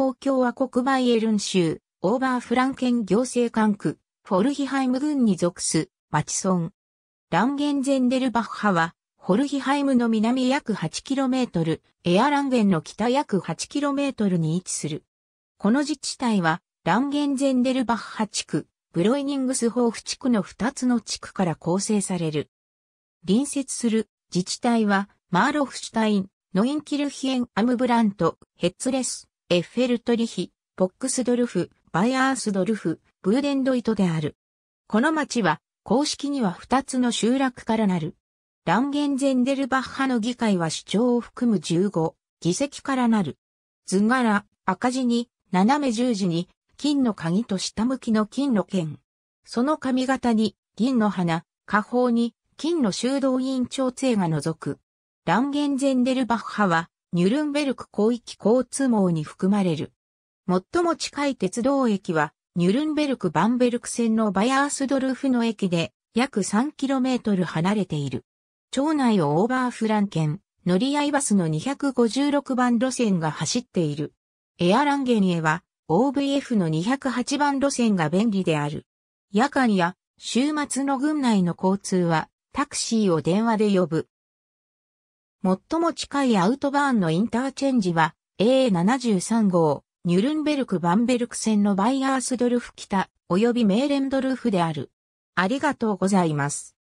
東共和国バイエルン州、オーバーフランケン行政管区、フォルヒハイム郡に属す、町村。ランゲンゼンデルバッハは、ホルヒハイムの南約 8km、エアランゲンの北約 8km に位置する。この自治体は、ランゲンゼンデルバッハ地区、ブロイニングスホーフ地区の2つの地区から構成される。隣接する自治体は、マーロフシュタイン、ノインキルヒエン・アムブラント、ヘッツレス、エッフェルトリヒ、ポックスドルフ、バイアースドルフ、ブーデンドイトである。この町は、公式には2つの集落からなる。ランゲンゼンデルバッハの議会は主張を含む15議席からなる。図柄、赤字に、斜め十字に、金の鍵と下向きの金の剣。その髪型に、銀の花、下方に、金の修道院長杖が覗く。ランゲンゼンデルバッハは、ニュルンベルク広域交通網に含まれる。最も近い鉄道駅は、ニュルンベルク・バンベルク線のバヤースドルフの駅で、約 3km 離れている。町内をオーバーフランケン、乗り合いバスの256番路線が走っている。エアランゲニエは OVF の208番路線が便利である。夜間や週末の群内の交通はタクシーを電話で呼ぶ。最も近いアウトバーンのインターチェンジは A73 号、ニュルンベルク・バンベルク線のバイアースドルフ北及びメーレンドルフである。ありがとうございます。